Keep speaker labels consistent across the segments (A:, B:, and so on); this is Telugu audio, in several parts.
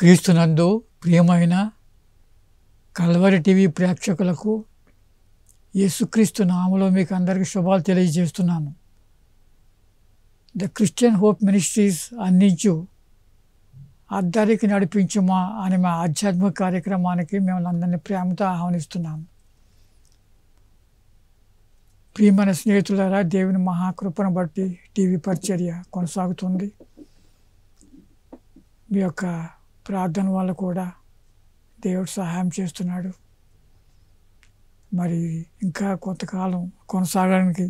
A: క్రీస్తునందు ప్రియమైన కల్వరి టీవీ ప్రేక్షకులకు యేసుక్రీస్తు నామలో మీకు అందరికీ శుభాలు తెలియజేస్తున్నాను ద క్రిస్టియన్ హోప్ మినిస్ట్రీస్ అందించు అద్దరికి నడిపించుమా అనే మా ఆధ్యాత్మిక కార్యక్రమానికి మేము అందరినీ ప్రేమతో ఆహ్వానిస్తున్నాము ప్రియమైన స్నేహితులారా దేవుని మహాకృపను బట్టి టీవీ పరిచర్య కొనసాగుతుంది మీ యొక్క ప్రార్థన వల్ల కూడా దేవుడు సహాయం చేస్తున్నాడు మరి ఇంకా కొంతకాలం కొనసాగడానికి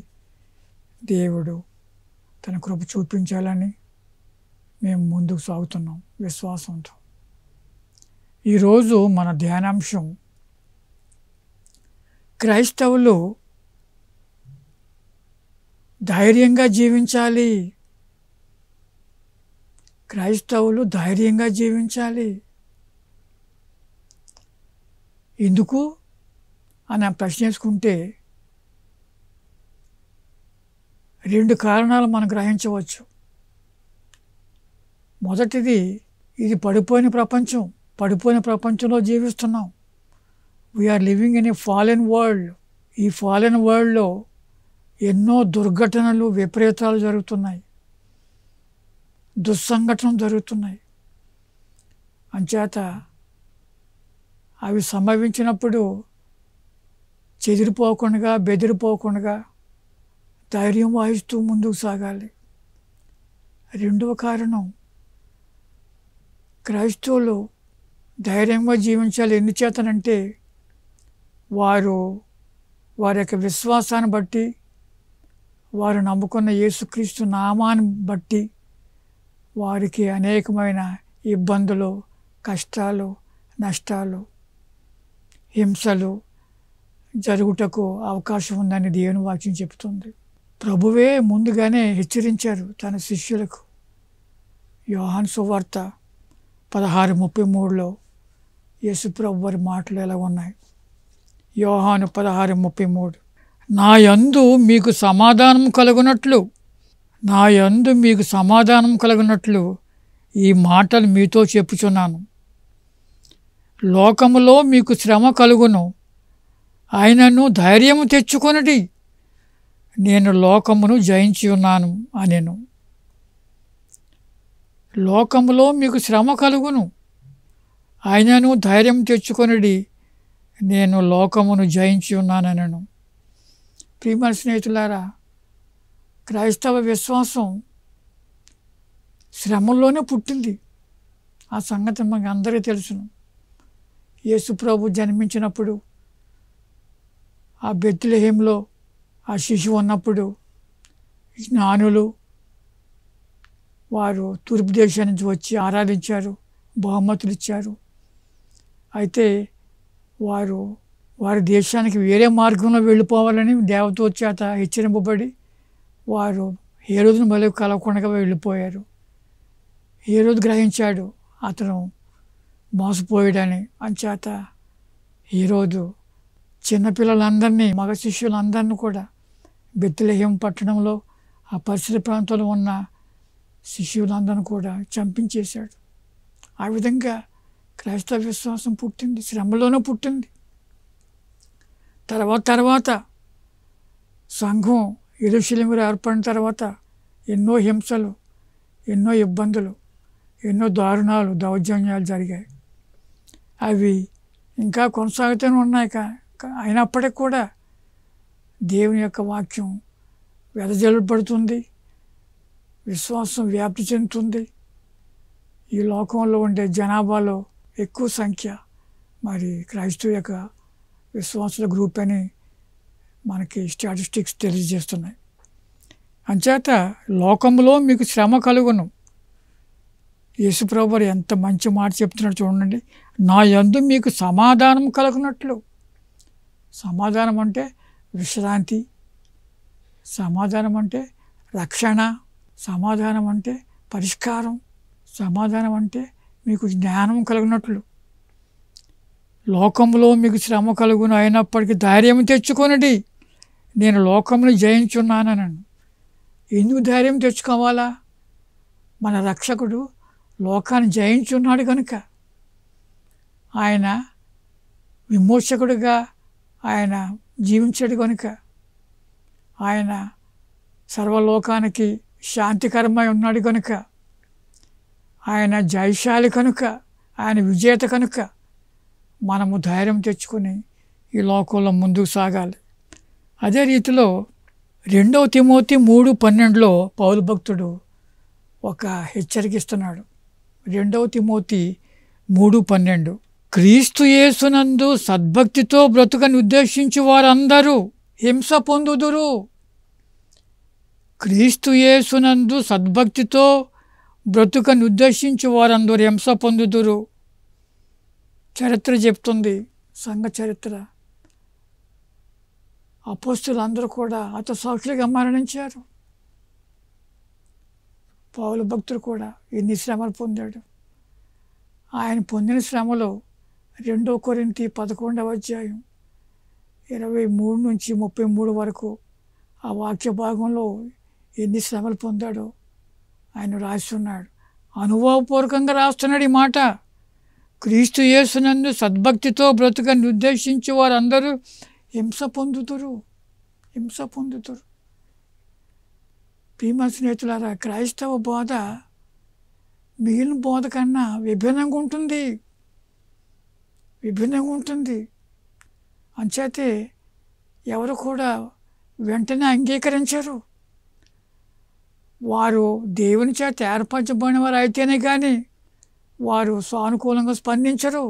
A: దేవుడు తన కృప చూపించాలని మేము ముందుకు సాగుతున్నాం విశ్వాసంతో ఈరోజు మన ధ్యానాంశం క్రైస్తవులు ధైర్యంగా జీవించాలి క్రైస్తవులు ధైర్యంగా జీవించాలి ఎందుకు అని ప్రశ్నించుకుంటే రెండు కారణాలు మనం గ్రహించవచ్చు మొదటిది ఇది పడిపోయిన ప్రపంచం పడిపోయిన ప్రపంచంలో జీవిస్తున్నాం we're living in a fallen world ఈ ఫాలెన్ వరల్డ్లో ఎన్నో దుర్ఘటనలు విపరీతాలు జరుగుతున్నాయి దుస్సంఘటనలు జరుగుతున్నాయి అంచేత అవి సంభవించినప్పుడు చెదిరిపోకుండా బెదిరిపోకుండా ధైర్యం వాయిస్తూ ముందుకు సాగాలి రెండవ కారణం క్రైస్తవులు ధైర్యంగా జీవించాలి చేతనంటే వారు వారి యొక్క విశ్వాసాన్ని బట్టి వారు నమ్ముకున్న యేసుక్రీస్తు నామాన్ని బట్టి వారికి అనేకమైన ఇబ్బందులు కష్టాలు నష్టాలు హింసలు జరుగుటకు అవకాశం ఉందని దేవుని వాక్యం చెబుతుంది ప్రభువే ముందుగానే హెచ్చరించారు తన శిష్యులకు యోహాన్ సువార్త పదహారు ముప్పై మూడులో యేసుప్రభు వారి మాటలు ఎలా ఉన్నాయి యోహాను పదహారు ముప్పై మూడు నా యందు మీకు సమాధానం కలుగునట్లు నా యందు మీకు సమాధానం కలిగినట్లు ఈ మాటలు మీతో చెప్పుచున్నాను లోకములో మీకు శ్రమ కలుగును ఆయనను ధైర్యము తెచ్చుకొనిటి నేను లోకమును జయించి ఉన్నాను అనేను లోకములో మీకు శ్రమ కలుగును ఆయనను ధైర్యం తెచ్చుకొనిడి నేను లోకమును జయించి ఉన్నానను ప్రియమ స్నేహితులారా క్రైస్తవ విశ్వాసం శ్రమంలోనే పుట్టింది ఆ సంగతి మాకు అందరికీ తెలుసును యేసుప్రభు జన్మించినప్పుడు ఆ బెత్తిలహేంలో ఆ శిశువు ఉన్నప్పుడు జ్ఞానులు వారు తూర్పు దేశం నుంచి వచ్చి ఆరాధించారు బహుమతులు ఇచ్చారు అయితే వారు వారి దేశానికి వేరే మార్గంలో వెళ్ళిపోవాలని దేవతో చేత హెచ్చరింపబడి వారు ఏ రోజున మళ్ళీ కలవకుండా వెళ్ళిపోయారు ఏ రోజు గ్రహించాడు అతను మోసపోయాడని అంచేత ఈరోజు చిన్నపిల్లలందరినీ మగ శిష్యులందరినీ కూడా బెత్తిలేహం పట్టణంలో ఆ పరిసర ప్రాంతంలో ఉన్న శిష్యులందరిని కూడా చంపించేశాడు ఆ విధంగా క్రైస్తవ విశ్వాసం పుట్టింది శ్రమలోనూ పుట్టింది తర్వాత తర్వాత సంఘం ఇరుశిలింగులు ఏర్పడిన తర్వాత ఎన్నో హింసలు ఎన్నో ఇబ్బందులు ఎన్నో దారుణాలు దౌర్జన్యాలు జరిగాయి అవి ఇంకా కొనసాగుతూనే ఉన్నాయి అయినప్పటికీ కూడా దేవుని యొక్క వాక్యం వెదజల్లబడుతుంది విశ్వాసం వ్యాప్తి చెందుతుంది ఈ లోకంలో ఉండే జనాభాలో ఎక్కువ సంఖ్య మరి క్రైస్తవ యొక్క విశ్వాసుల గ్రూప్ అని మనకి స్టాటిస్టిక్స్ తెలియజేస్తున్నాయి అంచేత లోకంలో మీకు శ్రమ కలుగును యేసుప్రభు ఎంత మంచి మాట చెప్తున్నాడు చూడండి నా యందు మీకు సమాధానం కలుగునట్లు సమాధానం అంటే విశ్రాంతి సమాధానం అంటే రక్షణ సమాధానం అంటే పరిష్కారం సమాధానం అంటే మీకు జ్ఞానం కలిగినట్లు లోకంలో మీకు శ్రమ కలుగును అయినప్పటికీ ధైర్యం తెచ్చుకొనడి నేను లోకంలో జయించున్నానని ఎందుకు ధైర్యం తెచ్చుకోవాలా మన రక్షకుడు లోకాన్ని జయించున్నాడు కనుక ఆయన విమోచకుడుగా ఆయన జీవించాడు కనుక ఆయన సర్వలోకానికి శాంతికరమై ఉన్నాడు కనుక ఆయన జయశాలి కనుక ఆయన విజేత కనుక మనము ధైర్యం తెచ్చుకొని ఈ లోకంలో ముందుకు సాగాలి అదే రీతిలో రెండవ తిమోతి మూడు పన్నెండులో పౌరు భక్తుడు ఒక హెచ్చరికిస్తున్నాడు రెండవ తిమోతి మూడు పన్నెండు క్రీస్తు యేసునందు సద్భక్తితో బ్రతుకని ఉద్దేశించి వారందరూ హింస పొందుదురు క్రీస్తు యేసునందు సద్భక్తితో బ్రతుకని ఉద్దేశించి వారందరూ హింస పొందుదురు చరిత్ర చెప్తుంది సంఘ చరిత్ర ఆ అందరూ కూడా అత సాక్షులుగా మరణించారు పావుల భక్తుడు కూడా ఎన్ని శ్రమలు పొందాడు ఆయన పొందిన శ్రమలో రెండో కొరింతి పదకొండవ అధ్యాయం ఇరవై మూడు నుంచి ముప్పై మూడు వరకు ఆ వాక్య భాగంలో ఎన్ని శ్రమలు పొందాడో ఆయన రాస్తున్నాడు అనుభవపూర్వకంగా రాస్తున్నాడు ఈ మాట క్రీస్తు యేసునందు సద్భక్తితో బ్రతుకని ఉద్దేశించి వారందరూ హింస పొందుతురు హింస పొందుతురు భీమా స్నేహితులారా క్రైస్తవ బోధ మిగిలిన బోధ కన్నా విభిన్నంగా ఉంటుంది విభిన్నంగా ఉంటుంది అంచేతే ఎవరు కూడా వెంటనే అంగీకరించరు వారు దేవుని చేత ఏర్పరచబడిన వారు అయితేనే కానీ వారు సానుకూలంగా స్పందించరు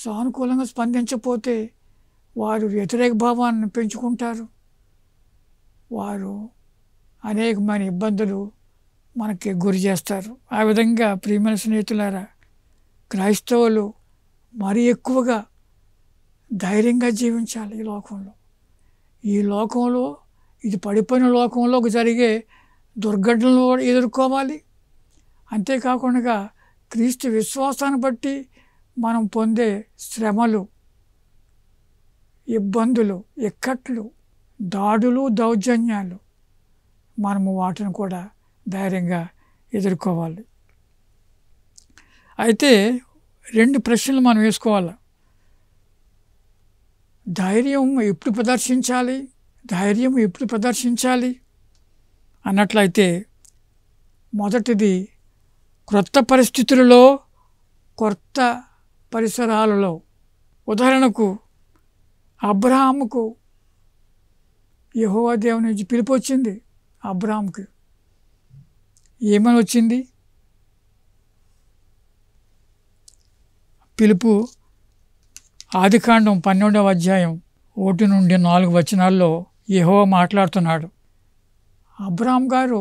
A: సానుకూలంగా స్పందించపోతే వారు వ్యతిరేక భావాన్ని పెంచుకుంటారు వారు అనేకమైన ఇబ్బందులు మనకి గురి చేస్తారు ఆ విధంగా ప్రియమైన స్నేహితులారా క్రైస్తవులు మరి ఎక్కువగా ధైర్యంగా జీవించాలి ఈ లోకంలో ఈ లోకంలో ఇది పడిపోయిన లోకంలో జరిగే దుర్ఘటనలు ఎదుర్కోవాలి అంతేకాకుండా క్రీస్తు విశ్వాసాన్ని బట్టి మనం పొందే శ్రమలు ఇబ్బందులు ఇక్కట్లు దాడులు దౌర్జన్యాలు మనము వాటిని కూడా ధైర్యంగా ఎదుర్కోవాలి అయితే రెండు ప్రశ్నలు మనం వేసుకోవాలి ధైర్యం ఎప్పుడు ప్రదర్శించాలి ధైర్యం ఎప్పుడు ప్రదర్శించాలి అన్నట్లయితే మొదటిది క్రొత్త పరిస్థితులలో కొత్త పరిసరాలలో ఉదాహరణకు అబ్రహాముకు యహోవా దేవుని నుంచి పిలుపు వచ్చింది అబ్రహాంకి ఏమని వచ్చింది పిలుపు ఆదికాండం పన్నెండవ అధ్యాయం ఒకటి నుండి నాలుగు వచనాల్లో యహో మాట్లాడుతున్నాడు అబ్రామ్ గారు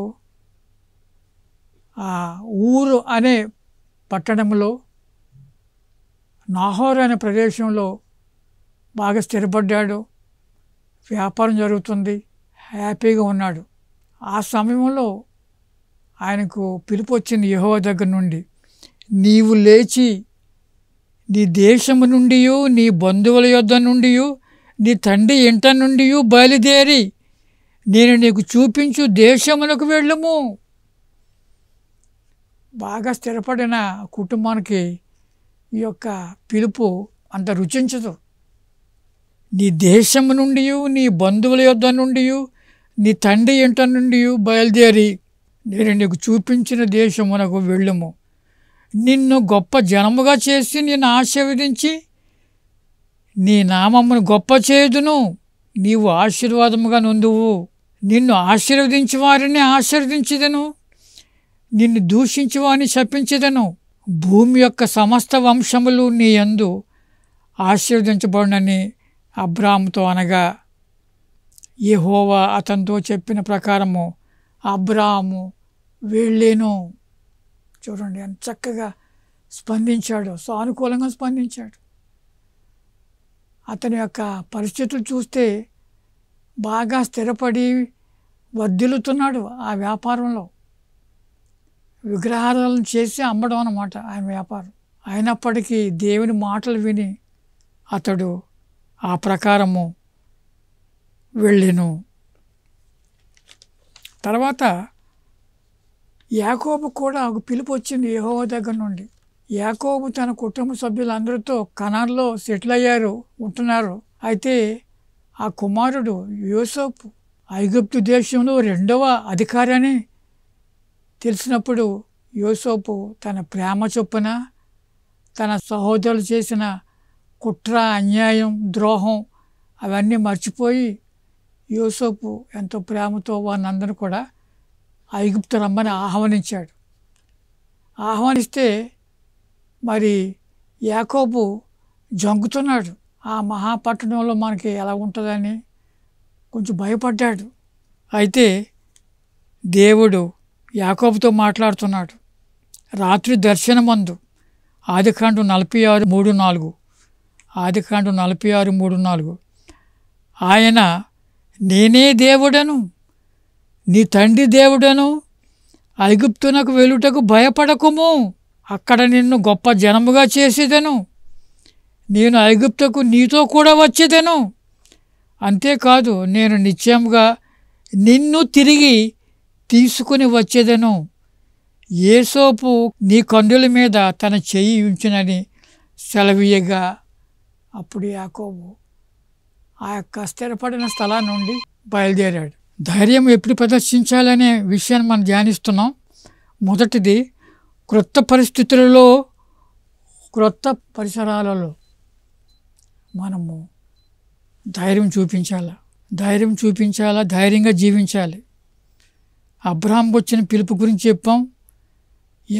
A: ఆ ఊరు అనే పట్టణంలో నాహోర్ అనే ప్రదేశంలో బాగా స్థిరపడ్డాడు వ్యాపారం జరుగుతుంది హ్యాపీగా ఉన్నాడు ఆ సమయంలో ఆయనకు పిలుపు వచ్చింది యహో దగ్గర నుండి నీవు లేచి నీ దేశము నుండి నీ బంధువుల యొద్ద నుండి నీ తండ్రి ఇంట నుండి బయలుదేరి నేను నీకు చూపించు దేశములకు వెళ్ళము బాగా స్థిరపడిన కుటుంబానికి ఈ యొక్క పిలుపు అంత రుచించదు నీ దేశం నుండి నీ బంధువుల యొద్ద నుండి నీ తండ్రి ఇంట నుండి బయలుదేరి నేను నీకు చూపించిన దేశమునకు వెళ్ళము నిన్ను గొప్ప జనముగా చేసి నిన్ను ఆశీర్వదించి నీ నామమును గొప్ప చేయుదును నీవు ఆశీర్వాదముగా నుందువు నిన్ను ఆశీర్వదించి వారిని ఆశీర్వదించదను నిన్ను దూషించి వారిని శపించదను భూమి యొక్క సమస్త వంశములు నీ యందు ఆశీర్వదించబడినని అబ్రామ్తో అనగా యహోవా అతనితో చెప్పిన ప్రకారము అబ్రాహము వెళ్ళేను చూడండి ఎంత చక్కగా స్పందించాడు సానుకూలంగా స్పందించాడు అతని యొక్క పరిస్థితులు చూస్తే బాగా స్థిరపడి వర్ధిల్లుతున్నాడు ఆ వ్యాపారంలో విగ్రహాలను చేసి అమ్మడం అనమాట ఆయన వ్యాపారం అయినప్పటికీ దేవుని మాటలు విని అతడు ఆ ప్రకారము వెళ్ళిను తర్వాత యాకోబు కూడా ఒక పిలుపు వచ్చింది యహో దగ్గర నుండి యాకోబు తన కుటుంబ సభ్యులందరితో కనాల్లో సెటిల్ అయ్యారు ఉంటున్నారు అయితే ఆ కుమారుడు యూసఫ్ ఐగుప్తు దేశంలో రెండవ అధికారని తెలిసినప్పుడు యోసోపు తన ప్రేమ చొప్పున తన సహోదరులు చేసిన కుట్ర అన్యాయం ద్రోహం అవన్నీ మర్చిపోయి యోసోపు ఎంతో ప్రేమతో వారిని కూడా ఐగుప్తు రమ్మని ఆహ్వానించాడు ఆహ్వానిస్తే మరి యాకోబు జంకుతున్నాడు ఆ మహాపట్టణంలో మనకి ఎలా ఉంటుందని కొంచెం భయపడ్డాడు అయితే దేవుడు యాకోబుతో మాట్లాడుతున్నాడు రాత్రి దర్శనమందు ఆదికాండు నలభై ఆరు మూడు నాలుగు ఆదికాండు నలభై ఆరు మూడు నాలుగు ఆయన నేనే దేవుడను నీ తండ్రి దేవుడను ఐగుప్తునకు వెలుటకు భయపడకుము అక్కడ నిన్ను గొప్ప జనముగా చేసేదను నేను ఐగుప్తుకు నీతో కూడా వచ్చేదను అంతేకాదు నేను నిత్యంగా నిన్ను తిరిగి తీసుకుని వచ్చేదను ఏసోపు నీ కండుల మీద తన చెయ్యి ఉంచునని సెలవీయగా అప్పుడు యాకోబు ఆ యొక్క స్థిరపడిన స్థలాన్ని నుండి బయలుదేరాడు ధైర్యం ఎప్పుడు ప్రదర్శించాలనే విషయాన్ని మనం ధ్యానిస్తున్నాం మొదటిది క్రొత్త పరిస్థితులలో క్రొత్త పరిసరాలలో మనము ధైర్యం చూపించాలా ధైర్యం చూపించాలా ధైర్యంగా జీవించాలి అబ్రహాంకి వచ్చిన పిలుపు గురించి చెప్పాం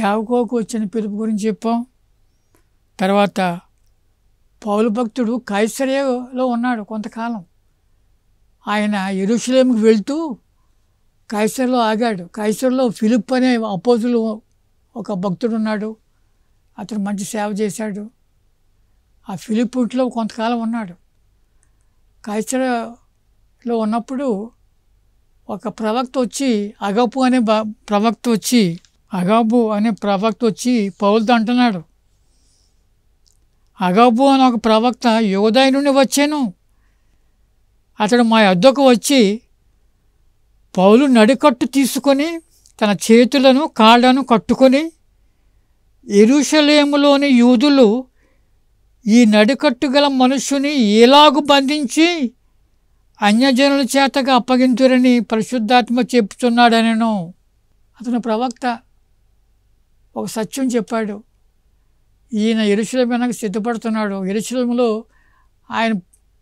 A: యావకోకు వచ్చిన పిలుపు గురించి చెప్పాం తర్వాత పౌలు భక్తుడు కైసరేలో ఉన్నాడు కొంతకాలం ఆయన ఎరుషులేంకి వెళ్తూ కాయసర్లో ఆగాడు కాయసర్లో ఫిలిప్ అనే అపోజులు ఒక భక్తుడు ఉన్నాడు అతను మంచి సేవ చేశాడు ఆ ఫిలిప్ ఇంట్లో కొంతకాలం ఉన్నాడు కాయసరలో ఉన్నప్పుడు ఒక ప్రవక్త వచ్చి అగపు అనే ప్రవక్త వచ్చి అగాబు అనే ప్రవక్త వచ్చి పౌలతో అంటున్నాడు అగాబు అనే ఒక ప్రవక్త యోధాయి నుండి వచ్చాను అతడు మా అద్దకు వచ్చి పౌలు నడికట్టు తీసుకొని తన చేతులను కాళ్ళను కట్టుకొని ఎరుషలేములోని యూదులు ఈ నడికట్టు గల మనుషుని ఎలాగు బంధించి అన్యజనుల చేతగా అప్పగించురని పరిశుద్ధాత్మ చెప్తున్నాడనను అతను ప్రవక్త ఒక సత్యం చెప్పాడు ఈయన వెనక సిద్ధపడుతున్నాడు ఎరుశలంలో ఆయన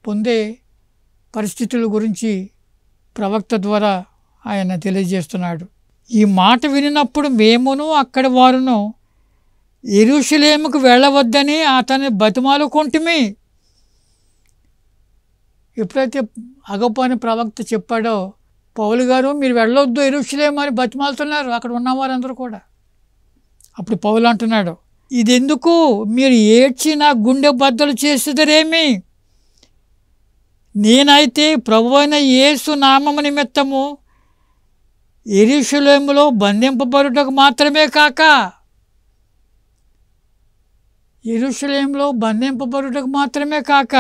A: పొందే పరిస్థితుల గురించి ప్రవక్త ద్వారా ఆయన తెలియజేస్తున్నాడు ఈ మాట వినినప్పుడు మేమును అక్కడ వారును ఎరుషలేముకు వెళ్ళవద్దని అతన్ని బతిమాలుకుంటుమే ఎప్పుడైతే అగపాని ప్రవక్త చెప్పాడో పౌలు గారు మీరు వెళ్ళొద్దు ఎరుషులేమో అని బతిమాలుతున్నారు అక్కడ ఉన్నవారు అందరూ కూడా అప్పుడు పౌలు అంటున్నాడు ఇదెందుకు మీరు ఏడ్చి నా గుండె బద్దలు చేసేదరేమి నేనైతే ప్రభు అయిన యేసు నామము నిమిత్తము ఎరుషులేములో బంధింపబడుటకు మాత్రమే కాక ఎరుషులేములో బంధింపబడుటకు మాత్రమే కాక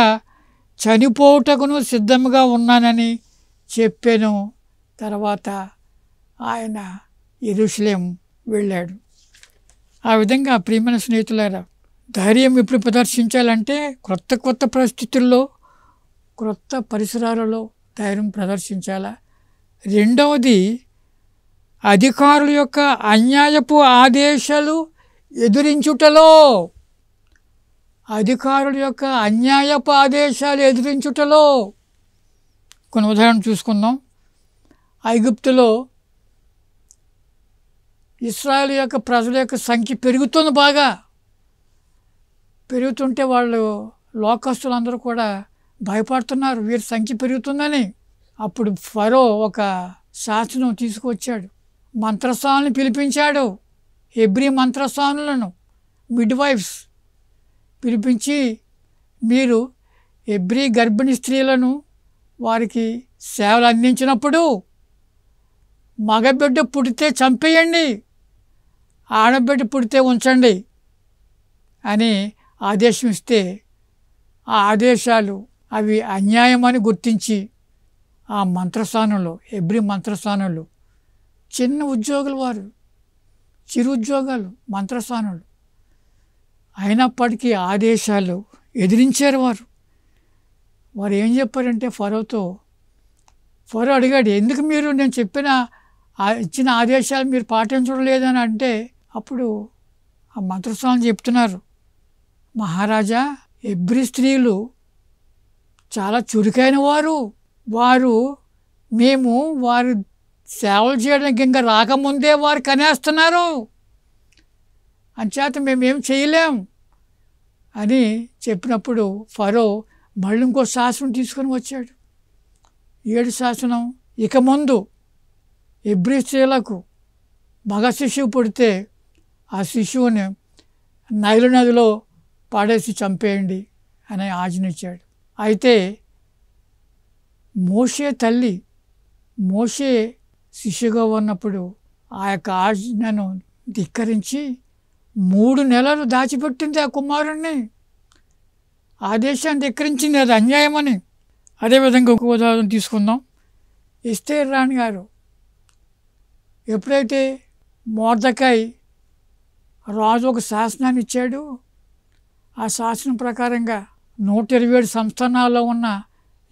A: చనిపోవుటకును సిద్ధంగా ఉన్నానని చెప్పాను తర్వాత ఆయన ఎరుషులేం వెళ్ళాడు ఆ విధంగా ప్రియమైన స్నేహితులారా ధైర్యం ఇప్పుడు ప్రదర్శించాలంటే క్రొత్త కొత్త పరిస్థితుల్లో క్రొత్త పరిసరాలలో ధైర్యం ప్రదర్శించాలా రెండవది అధికారుల యొక్క అన్యాయపు ఆదేశాలు ఎదురించుటలో అధికారుల యొక్క అన్యాయపు ఆదేశాలు ఎదిరించుటలో కొన్ని ఉదాహరణ చూసుకుందాం ఐగుప్తులో ఇస్రాయల్ యొక్క ప్రజల యొక్క సంఖ్య పెరుగుతుంది బాగా పెరుగుతుంటే వాళ్ళు లోకస్తులందరూ కూడా భయపడుతున్నారు వీరి సంఖ్య పెరుగుతుందని అప్పుడు ఫరో ఒక శాసనం తీసుకువచ్చాడు మంత్రస్వాములను పిలిపించాడు ఎబ్రి మంత్రస్వాములను వైఫ్స్ పిలిపించి మీరు ఎబ్రి గర్భిణీ స్త్రీలను వారికి సేవలు అందించినప్పుడు మగబిడ్డ పుడితే చంపేయండి ఆడబిడ్డ పుడితే ఉంచండి అని ఆదేశం ఇస్తే ఆ ఆదేశాలు అవి అన్యాయమని గుర్తించి ఆ మంత్రస్థానంలో ఎబ్రి మంత్రస్థానంలో చిన్న ఉద్యోగులు వారు చిరు ఉద్యోగాలు మంత్రస్థానంలో అయినప్పటికీ ఆదేశాలు ఎదిరించారు వారు వారు ఏం చెప్పారంటే ఫరోతో ఫరో అడిగాడు ఎందుకు మీరు నేను చెప్పిన ఇచ్చిన ఆదేశాలు మీరు పాటించడం అంటే అప్పుడు ఆ మంత్రస్వామి చెప్తున్నారు మహారాజా ఎబ్రి స్త్రీలు చాలా చురుకైన వారు వారు మేము వారు సేవలు చేయడానికి ఇంకా రాకముందే వారు కనేస్తున్నారు అంచేత మేమేం చేయలేం అని చెప్పినప్పుడు ఫరో మళ్ళీ ఇంకో శాసనం తీసుకొని వచ్చాడు ఏడు శాసనం ఇక ముందు ఇబ్రి స్త్రీలకు మగ శిశువు పుడితే ఆ శిశువుని నైలు నదిలో పాడేసి చంపేయండి అని ఆజ్ఞించాడు అయితే మోషే తల్లి మోషే శిష్యుగా ఉన్నప్పుడు ఆ యొక్క ఆజ్ఞను ధిక్కరించి మూడు నెలలు దాచిపెట్టింది ఆ కుమారుణ్ణి దేశాన్ని ధిక్కరించింది అది అన్యాయమని అదేవిధంగా ఒక ఉదాహరణ తీసుకుందాం ఇస్తే రాణి గారు ఎప్పుడైతే మోర్దకాయ్ రాజు ఒక శాసనాన్ని ఇచ్చాడు ఆ శాసనం ప్రకారంగా నూట ఇరవై ఏడు సంస్థానాల్లో ఉన్న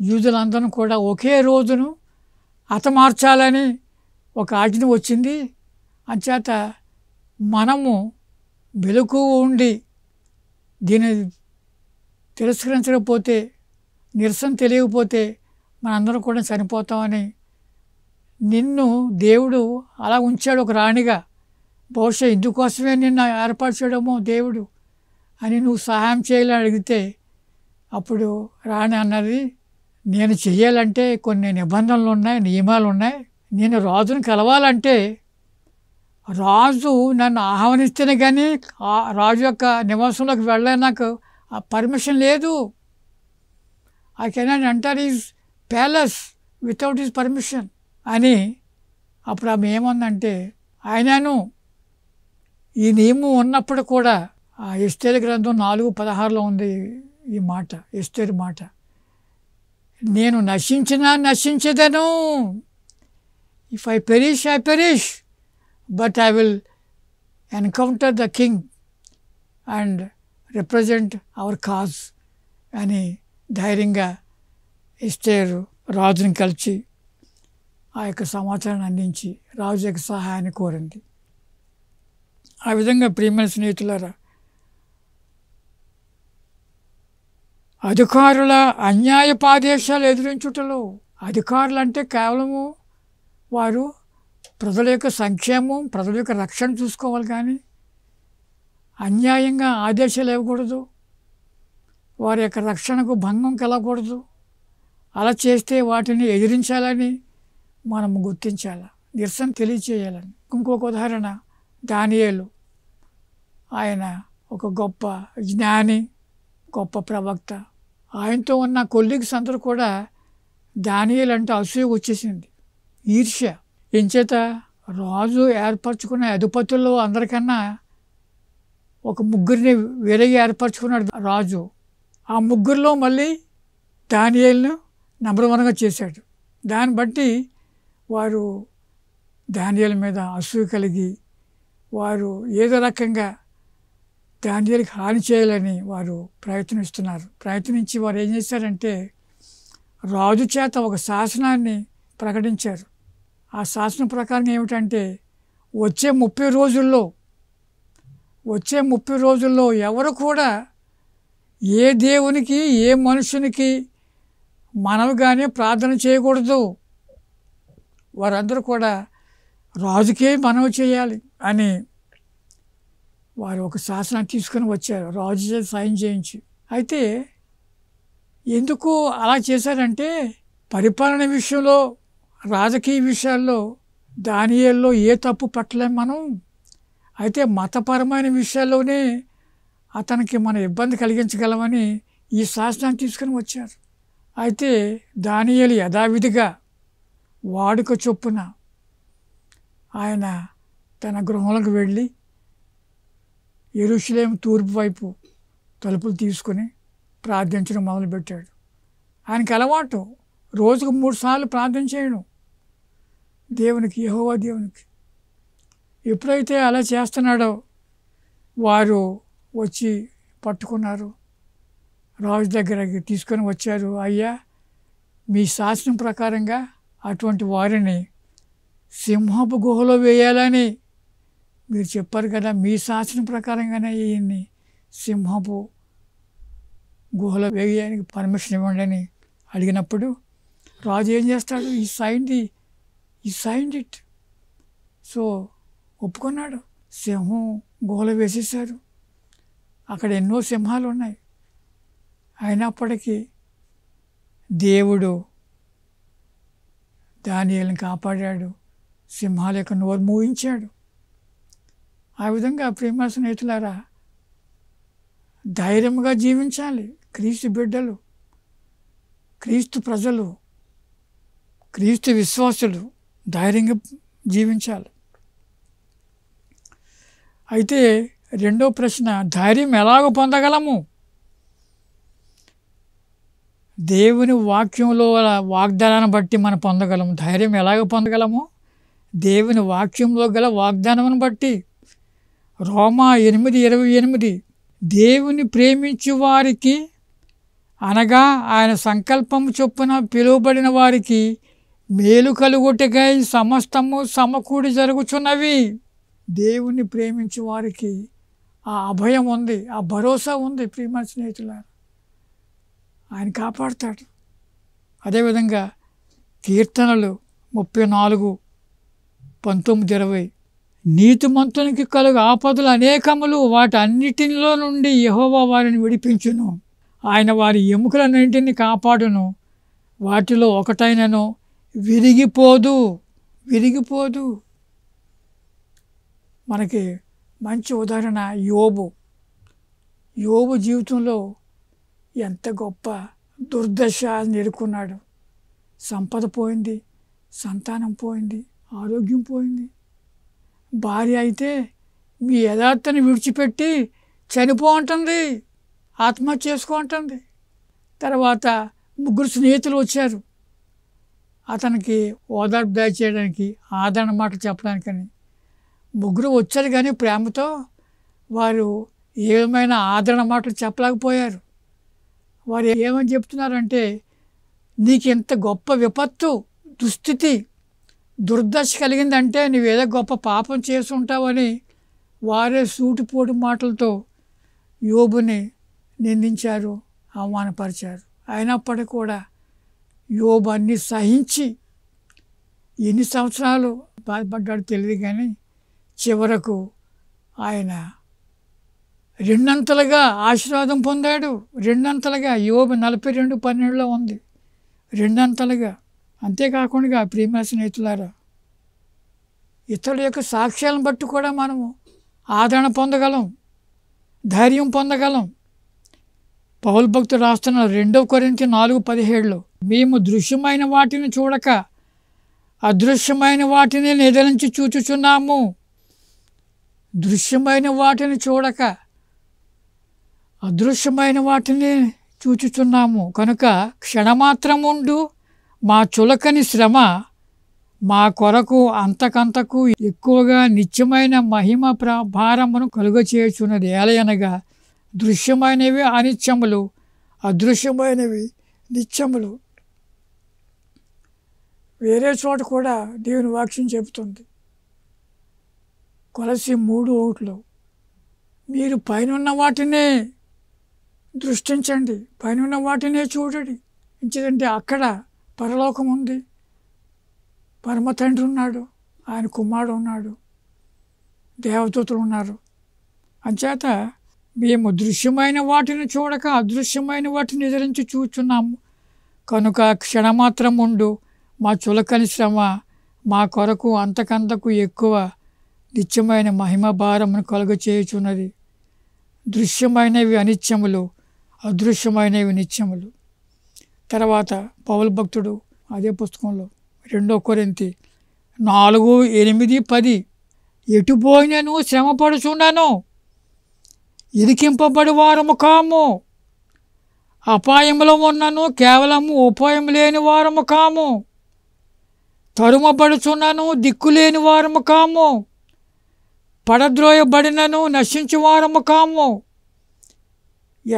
A: యూదులందరూ కూడా ఒకే రోజును హతమార్చాలని ఒక ఆజ్ఞ వచ్చింది అంచేత మనము వెలుకు ఉండి దీన్ని తిరస్కరించకపోతే నిరసన తెలియకపోతే మనందరం కూడా చనిపోతామని నిన్ను దేవుడు అలా ఉంచాడు ఒక రాణిగా బహుశా ఇందుకోసమే నిన్ను ఏర్పాటు చేయడమో దేవుడు అని నువ్వు సహాయం చేయాలని అడిగితే అప్పుడు రాణి అన్నది నేను చేయాలంటే కొన్ని నిబంధనలు ఉన్నాయి నియమాలు ఉన్నాయి నేను రాజును కలవాలంటే రాజు నన్ను ఆహ్వానిస్తేనే కానీ రాజు యొక్క నివాసంలోకి వెళ్ళలే నాకు ఆ పర్మిషన్ లేదు I cannot enter his palace without his permission అని అప్పుడు ఆమె ఏమందంటే ఆయనను ఈ నియమం ఉన్నప్పుడు కూడా ఆ ఎస్టేరి గ్రంథం నాలుగు పదహారులో ఉంది ఈ మాట ఎస్టేరి మాట నేను నశించినా నశించదను if I perish I perish but I will encounter the king and represent our cause అని ధైర్యంగా ఇస్తేరు రాజుని కలిసి ఆ యొక్క సమాచారాన్ని అందించి రాజు యొక్క సహాయాన్ని కోరింది ఆ విధంగా ప్రియమైన స్నేహితులారా అధికారుల అన్యాయపాదేశాలు ఎదురించుటలో అధికారులు అంటే కేవలము వారు ప్రజల యొక్క సంక్షేమం ప్రజల యొక్క రక్షణ చూసుకోవాలి కానీ అన్యాయంగా ఆదేశాలు ఇవ్వకూడదు వారి యొక్క రక్షణకు భంగం కలగకూడదు అలా చేస్తే వాటిని ఎదిరించాలని మనం గుర్తించాలి నిరసన తెలియచేయాలని ఇంకొక ఉదాహరణ దానియేలు ఆయన ఒక గొప్ప జ్ఞాని గొప్ప ప్రవక్త ఆయనతో ఉన్న కొలీగ్స్ అందరూ కూడా దానియేలు అంటే అసూయ వచ్చేసింది ఈర్ష్య ఇంచేత రాజు ఏర్పరచుకున్న అధిపతుల్లో అందరికన్నా ఒక ముగ్గురిని వేరేగా ఏర్పరచుకున్నాడు రాజు ఆ ముగ్గురిలో మళ్ళీ దానియల్ను నంబర్ వన్గా చేశాడు దాన్ని బట్టి వారు దానియల మీద అసూయ కలిగి వారు ఏదో రకంగా ధాన్యాలకి హాని చేయాలని వారు ప్రయత్నిస్తున్నారు ప్రయత్నించి వారు ఏం చేశారంటే రాజు చేత ఒక శాసనాన్ని ప్రకటించారు ఆ శాసనం ప్రకారం ఏమిటంటే వచ్చే ముప్పై రోజుల్లో వచ్చే ముప్పై రోజుల్లో ఎవరు కూడా ఏ దేవునికి ఏ మనుషునికి మనవిగానే ప్రార్థన చేయకూడదు వారందరూ కూడా రాజుకే మనవి చేయాలి అని వారు ఒక శాసనాన్ని తీసుకుని వచ్చారు రాజు సాయం చేయించి అయితే ఎందుకు అలా చేశారంటే పరిపాలన విషయంలో రాజకీయ విషయాల్లో దానియల్లో ఏ తప్పు పట్టలేం మనం అయితే మతపరమైన విషయాల్లోనే అతనికి మన ఇబ్బంది కలిగించగలమని ఈ శాసనాన్ని తీసుకుని వచ్చారు అయితే దానియలు యథావిధిగా వాడుక చొప్పున ఆయన తన గృహంలోకి వెళ్ళి ఎరుషులేం తూర్పు వైపు తలుపులు తీసుకుని ప్రార్థించడం మొదలుపెట్టాడు ఆయనకి అలవాటు రోజుకు మూడు సార్లు ప్రార్థన చేయడం దేవునికి యహోవా దేవునికి ఎప్పుడైతే అలా చేస్తున్నాడో వారు వచ్చి పట్టుకున్నారు రాజు దగ్గరకి తీసుకొని వచ్చారు అయ్యా మీ శాసనం ప్రకారంగా అటువంటి వారిని సింహపు గుహలో వేయాలని మీరు చెప్పారు కదా మీ శాసనం ప్రకారంగానే ఈయన్ని సింహపు గుహలో వేయడానికి పర్మిషన్ ఇవ్వండి అని అడిగినప్పుడు రాజు ఏం చేస్తాడు ఈ సైన్ని ఈ సైన్ ఇట్ సో ఒప్పుకున్నాడు సింహం గోల వేసేసారు అక్కడ ఎన్నో సింహాలు ఉన్నాయి అయినప్పటికీ దేవుడు దానియల్ని కాపాడాడు సింహాల యొక్క నోరు మూయించాడు ఆ విధంగా ప్రేమ స్నేహితులారా ధైర్యంగా జీవించాలి క్రీస్తు బిడ్డలు క్రీస్తు ప్రజలు క్రీస్తు విశ్వాసులు ధైర్యంగా జీవించాలి అయితే రెండో ప్రశ్న ధైర్యం ఎలాగ పొందగలము దేవుని వాక్యంలో వాగ్దానాన్ని బట్టి మనం పొందగలము ధైర్యం ఎలాగ పొందగలము దేవుని వాక్యంలో గల వాగ్దానం బట్టి రోమా ఎనిమిది ఇరవై ఎనిమిది దేవుని ప్రేమించు వారికి అనగా ఆయన సంకల్పం చొప్పున పిలువబడిన వారికి మేలు కలుగుటికై సమస్తము సమకూడి జరుగుచున్నవి దేవుణ్ణి ప్రేమించే వారికి ఆ అభయం ఉంది ఆ భరోసా ఉంది ప్రియమైన స్నేహితుల ఆయన కాపాడుతాడు అదేవిధంగా కీర్తనలు ముప్పై నాలుగు పంతొమ్మిది ఇరవై నీతిమంతునికి కలుగు ఆపదలు అనేకములు అన్నిటిలో నుండి యహోవా వారిని విడిపించును ఆయన వారి ఎముకలన్నింటినీ కాపాడును వాటిలో ఒకటైనను విరిగిపోదు విరిగిపోదు మనకి మంచి ఉదాహరణ యోబు యోబు జీవితంలో ఎంత గొప్ప దుర్దశ నేర్కున్నాడు సంపద పోయింది సంతానం పోయింది ఆరోగ్యం పోయింది భార్య అయితే మీ యథార్థను విడిచిపెట్టి చనిపో ఉంటుంది ఆత్మహత్య చేసుకుంటుంది తర్వాత ముగ్గురు స్నేహితులు వచ్చారు అతనికి ఓదార్పు దయచేయడానికి ఆదరణ మాట చెప్పడానికని ముగ్గురు వచ్చారు కానీ ప్రేమతో వారు ఏమైనా ఆదరణ మాటలు చెప్పలేకపోయారు వారు ఏమని చెప్తున్నారంటే నీకు ఇంత గొప్ప విపత్తు దుస్థితి దుర్దశ కలిగిందంటే నువ్వేదో గొప్ప పాపం చేసి ఉంటావని వారే సూటిపోటు మాటలతో యోబుని నిందించారు అవమానపరిచారు అయినప్పటికీ కూడా యోబు అన్ని సహించి ఎన్ని సంవత్సరాలు బాధపడ్డాడు తెలియదు కానీ చివరకు ఆయన రెండంతలుగా ఆశీర్వాదం పొందాడు రెండంతలుగా యోబు నలభై రెండు పన్నెండులో ఉంది రెండంతలుగా అంతేకాకుండా ప్రేమ స్నేహితులారా ఇతరుల యొక్క సాక్ష్యాలను బట్టి కూడా మనము ఆదరణ పొందగలం ధైర్యం పొందగలం పౌల్ భక్తు రాస్తున్న రెండవ కొరింత నాలుగు పదిహేడులో మేము దృశ్యమైన వాటిని చూడక అదృశ్యమైన వాటిని నిదలించి చూచుచున్నాము దృశ్యమైన వాటిని చూడక అదృశ్యమైన వాటిని చూచుచున్నాము కనుక క్షణమాత్రముండు మా చులకని శ్రమ మా కొరకు అంతకంతకు ఎక్కువగా నిత్యమైన మహిమ ప్ర భారమును కలుగచేయుచున్నది ఏలయనగా దృశ్యమైనవి అనిత్యములు అదృశ్యమైనవి నిత్యములు వేరే చోట కూడా దేవుని వాక్యం చెబుతుంది కొలసి మూడు ఓట్లు మీరు పైన వాటినే దృష్టించండి పైన వాటినే చూడండి ఇంచేదంటే అక్కడ పరలోకం ఉంది పరమ తండ్రి ఉన్నాడు ఆయన కుమారుడు ఉన్నాడు దేవదూతలు ఉన్నారు అంచేత మేము దృశ్యమైన వాటిని చూడక అదృశ్యమైన వాటిని నిద్రించి చూచున్నాము కనుక క్షణమాత్రం ఉండు మా చులకని శ్రమ మా కొరకు అంతకంతకు ఎక్కువ నిత్యమైన మహిమ భారమును కలుగ చేయుచున్నది దృశ్యమైనవి అనిత్యములు అదృశ్యమైనవి నిత్యములు తర్వాత పౌల భక్తుడు అదే పుస్తకంలో రెండో కొరింతి నాలుగు ఎనిమిది పది ఎటుపోయినను శ్రమపడుచున్నాను ఇరికింపబడి వారము కాము అపాయంలో ఉన్నను కేవలము ఉపాయం లేని వారము కాము తరుమబడుచున్నను దిక్కులేని వారము కాము పడద్రోయబడినను నశించు వారము కాము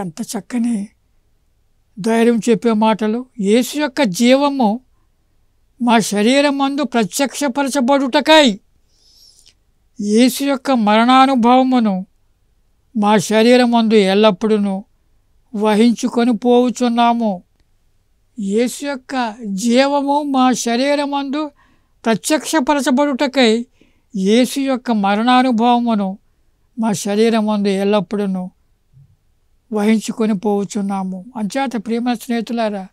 A: ఎంత చక్కని ధైర్యం చెప్పే మాటలు యేసు యొక్క జీవము మా శరీరం మందు ప్రత్యక్షపరచబడుటకై యేసు యొక్క మరణానుభవమును మా శరీరమందు ఎల్లప్పుడూ వహించుకొని పోవుచున్నాము యేసు యొక్క జీవము మా శరీరమందు ప్రత్యక్షపరచబడుటకై యేసు యొక్క మరణానుభవమును మా శరీరం ముందు ఎల్లప్పుడూ వహించుకొని పోవచ్చున్నాము అంచేత ప్రేమ స్నేహితులారా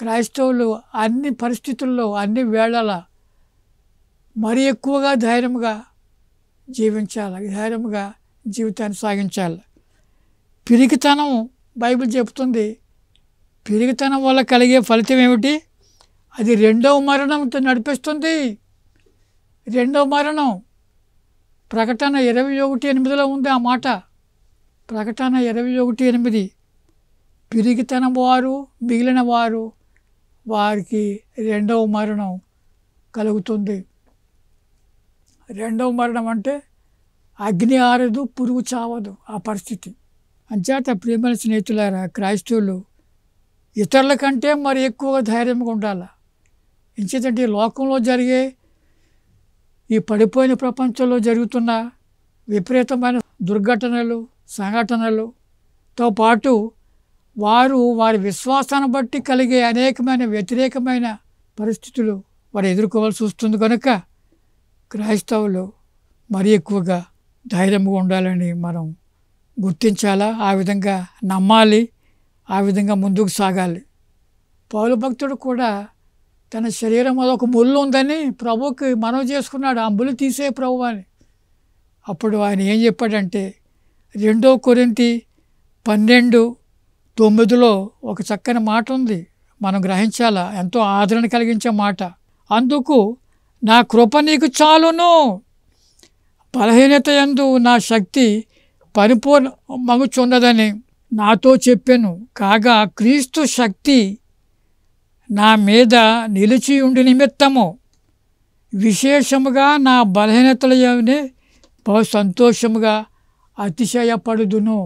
A: క్రైస్తవులు అన్ని పరిస్థితుల్లో అన్ని వేళల మరి ఎక్కువగా ధైర్యంగా జీవించాలి ధైర్యంగా జీవితాన్ని సాగించాలి పిరికితనం బైబిల్ చెబుతుంది పిరిగితనం వల్ల కలిగే ఫలితం ఏమిటి అది రెండవ మరణంతో నడిపిస్తుంది రెండవ మరణం ప్రకటన ఇరవై ఒకటి ఎనిమిదిలో ఉంది ఆ మాట ప్రకటన ఇరవై ఒకటి ఎనిమిది పిరిగితనం వారు మిగిలిన వారు వారికి రెండవ మరణం కలుగుతుంది రెండవ మరణం అంటే అగ్ని ఆరదు పురుగు చావదు ఆ పరిస్థితి అంచేత ప్రియమైన స్నేహితులారా క్రైస్తవులు ఇతరుల కంటే మరి ఎక్కువగా ధైర్యంగా ఉండాలి ఎందుకంటే లోకంలో జరిగే ఈ పడిపోయిన ప్రపంచంలో జరుగుతున్న విపరీతమైన దుర్ఘటనలు సంఘటనలతో పాటు వారు వారి విశ్వాసాన్ని బట్టి కలిగే అనేకమైన వ్యతిరేకమైన పరిస్థితులు వారు ఎదుర్కోవాల్సి వస్తుంది కనుక క్రైస్తవులు మరీ ఎక్కువగా ధైర్యంగా ఉండాలని మనం గుర్తించాలా ఆ విధంగా నమ్మాలి ఆ విధంగా ముందుకు సాగాలి పౌరు భక్తుడు కూడా తన శరీరం మీద ఒక ముళ్ళు ఉందని ప్రభుకి మనవి చేసుకున్నాడు ఆ ముళ్ళు తీసే ప్రభు అని అప్పుడు ఆయన ఏం చెప్పాడంటే రెండో కొరింతి పన్నెండు తొమ్మిదిలో ఒక చక్కని మాట ఉంది మనం గ్రహించాలా ఎంతో ఆదరణ కలిగించే మాట అందుకు నా కృప నీకు చాలును బలహీనత ఎందు నా శక్తి పరిపూర్ణ మగుచున్నదని నాతో చెప్పాను కాగా క్రీస్తు శక్తి నా మీద నిలిచి ఉండి నిమిత్తము విశేషముగా నా బలహీనతలనే బహు సంతోషముగా అతిశయపడుదును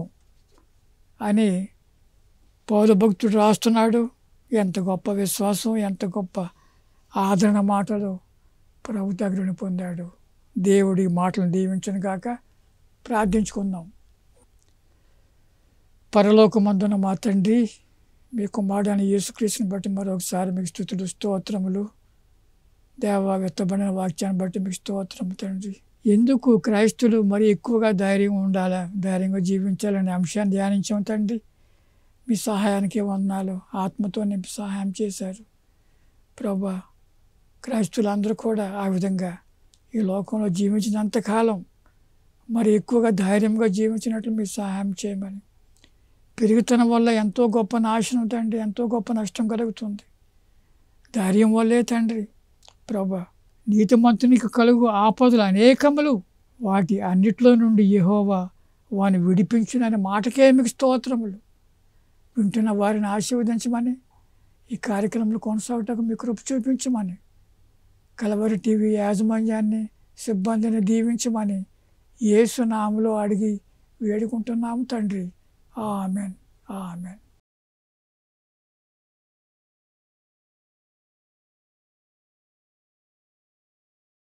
A: అని భక్తుడు రాస్తున్నాడు ఎంత గొప్ప విశ్వాసం ఎంత గొప్ప ఆదరణ మాటలు ప్రభు దగ్గరని పొందాడు దేవుడి మాటలను దీవించను గాక ప్రార్థించుకుందాం పరలోకమందున మా తండ్రి మీ కుమారుడైన యేసుక్రీస్తుని బట్టి మరొకసారి మీకు స్థుతులు స్తోత్రములు దేవ వ్యక్తమైన వాక్యాన్ని బట్టి మీకు స్తోత్రము తండ్రి ఎందుకు క్రైస్తులు మరి ఎక్కువగా ధైర్యం ఉండాలా ధైర్యంగా జీవించాలనే అంశాన్ని ధ్యానించాం తండ్రి మీ సహాయానికి వందనాలు ఆత్మతో నింపి సహాయం చేశారు ప్రభా క్రైస్తులందరూ కూడా ఆ విధంగా ఈ లోకంలో జీవించినంతకాలం మరి ఎక్కువగా ధైర్యంగా జీవించినట్లు మీరు సహాయం చేయమని పెరుగుతనం వల్ల ఎంతో గొప్ప నాశనం తండ్రి ఎంతో గొప్ప నష్టం కలుగుతుంది ధైర్యం వల్లే తండ్రి ప్రభా నీతిమంతునికి కలుగు ఆపదలు అనేకములు వాటి అన్నిట్లో నుండి యహోవా వాని విడిపించిన మాటకే మీకు స్తోత్రములు వింటున్న వారిని ఆశీర్వదించమని ఈ కార్యక్రమంలో కొనసాగటకు మీ కృప చూపించమని కలవరి టీవీ యాజమాన్యాన్ని సిబ్బందిని దీవించమని ఏసునామలో అడిగి వేడుకుంటున్నాము తండ్రి ఆమెన్ ఆమెన్